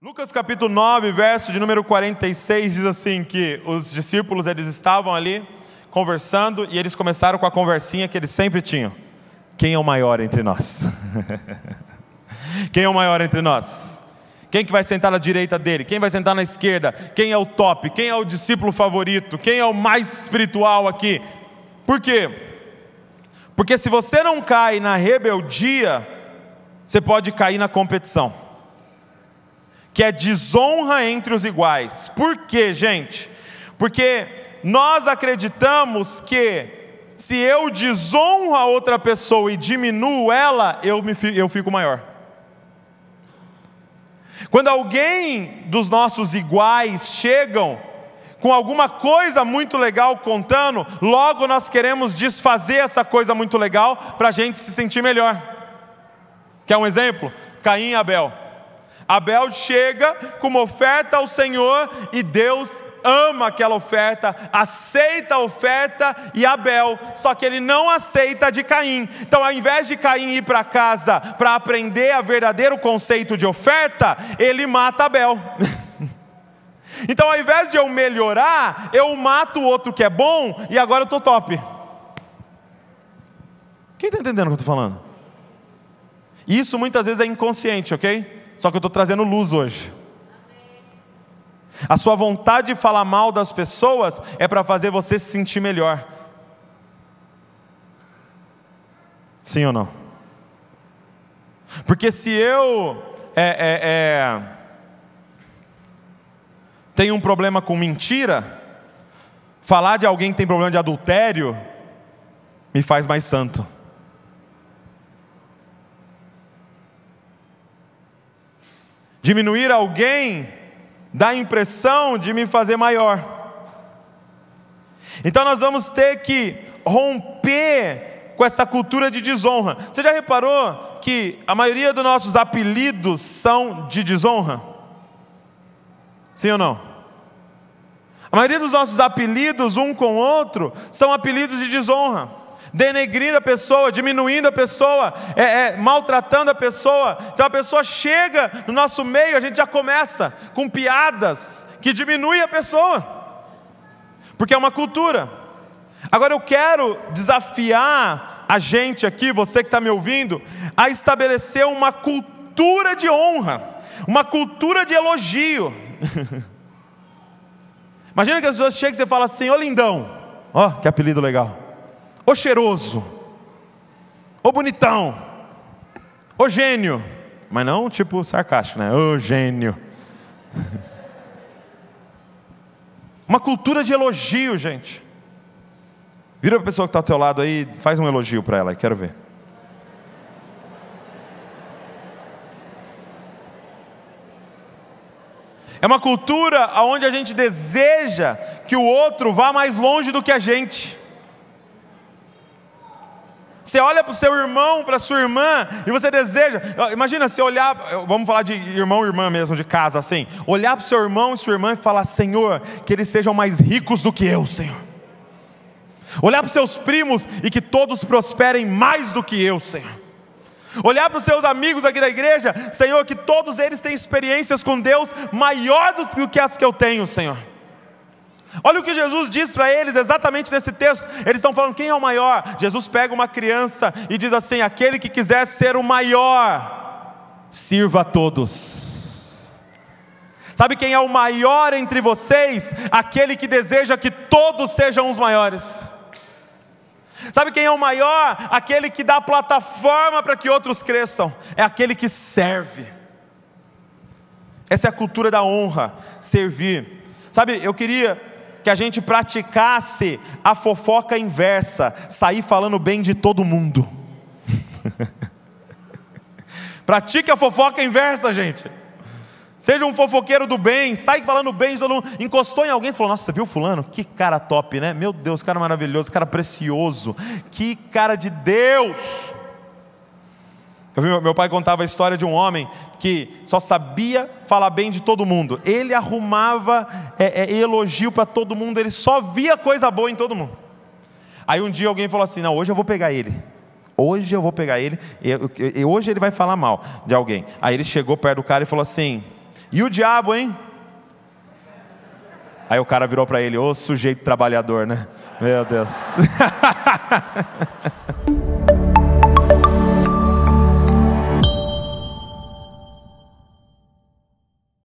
Lucas capítulo 9, verso de número 46 diz assim que os discípulos eles estavam ali conversando e eles começaram com a conversinha que eles sempre tinham. Quem é o maior entre nós? Quem é o maior entre nós? Quem que vai sentar na direita dele? Quem vai sentar na esquerda? Quem é o top? Quem é o discípulo favorito? Quem é o mais espiritual aqui? Por quê? Porque se você não cai na rebeldia, você pode cair na competição que é desonra entre os iguais. Por quê, gente? Porque nós acreditamos que se eu desonro a outra pessoa e diminuo ela, eu, me, eu fico maior. Quando alguém dos nossos iguais chegam com alguma coisa muito legal contando, logo nós queremos desfazer essa coisa muito legal para a gente se sentir melhor. Quer um exemplo? Caim e Abel. Abel chega com uma oferta ao Senhor e Deus ama aquela oferta, aceita a oferta e Abel, só que ele não aceita a de Caim. Então, ao invés de Caim ir para casa para aprender a verdadeiro conceito de oferta, ele mata Abel. então, ao invés de eu melhorar, eu mato o outro que é bom e agora eu estou top. Quem está entendendo o que eu estou falando? Isso muitas vezes é inconsciente, ok? Só que eu estou trazendo luz hoje. A sua vontade de falar mal das pessoas é para fazer você se sentir melhor. Sim ou não? Porque se eu é, é, é, tenho um problema com mentira, falar de alguém que tem problema de adultério me faz mais santo. Diminuir alguém dá a impressão de me fazer maior. Então nós vamos ter que romper com essa cultura de desonra. Você já reparou que a maioria dos nossos apelidos são de desonra? Sim ou não? A maioria dos nossos apelidos, um com o outro, são apelidos de desonra denegrindo a pessoa, diminuindo a pessoa, é, é, maltratando a pessoa. Então a pessoa chega no nosso meio, a gente já começa com piadas que diminuem a pessoa, porque é uma cultura. Agora eu quero desafiar a gente aqui, você que está me ouvindo, a estabelecer uma cultura de honra, uma cultura de elogio. Imagina que as pessoas chegam e você fala assim: Ô lindão, ó, oh, que apelido legal ô cheiroso, ô bonitão, ô gênio. Mas não tipo sarcástico, né? Ô gênio. Uma cultura de elogio, gente. Vira a pessoa que está ao teu lado aí, faz um elogio para ela, quero ver. É uma cultura onde a gente deseja que o outro vá mais longe do que a gente. Você olha para o seu irmão, para a sua irmã, e você deseja. Imagina se olhar, vamos falar de irmão e irmã mesmo, de casa, assim. Olhar para o seu irmão e sua irmã e falar: Senhor, que eles sejam mais ricos do que eu, Senhor. Olhar para os seus primos e que todos prosperem mais do que eu, Senhor. Olhar para os seus amigos aqui da igreja, Senhor, que todos eles têm experiências com Deus maior do que as que eu tenho, Senhor. Olha o que Jesus diz para eles exatamente nesse texto. Eles estão falando quem é o maior. Jesus pega uma criança e diz assim: aquele que quiser ser o maior, sirva a todos. Sabe quem é o maior entre vocês? Aquele que deseja que todos sejam os maiores. Sabe quem é o maior? Aquele que dá plataforma para que outros cresçam. É aquele que serve. Essa é a cultura da honra, servir. Sabe, eu queria que a gente praticasse a fofoca inversa, sair falando bem de todo mundo. Pratique a fofoca inversa, gente. Seja um fofoqueiro do bem, sai falando bem de todo mundo. Encostou em alguém e falou: Nossa, viu Fulano? Que cara top, né? Meu Deus, cara maravilhoso, cara precioso, que cara de Deus. Eu vi, meu pai contava a história de um homem que só sabia falar bem de todo mundo. Ele arrumava é, é, elogio para todo mundo, ele só via coisa boa em todo mundo. Aí um dia alguém falou assim: Não, hoje eu vou pegar ele. Hoje eu vou pegar ele, e hoje ele vai falar mal de alguém. Aí ele chegou perto do cara e falou assim: E o diabo, hein? Aí o cara virou para ele: Ô sujeito trabalhador, né? Meu Deus.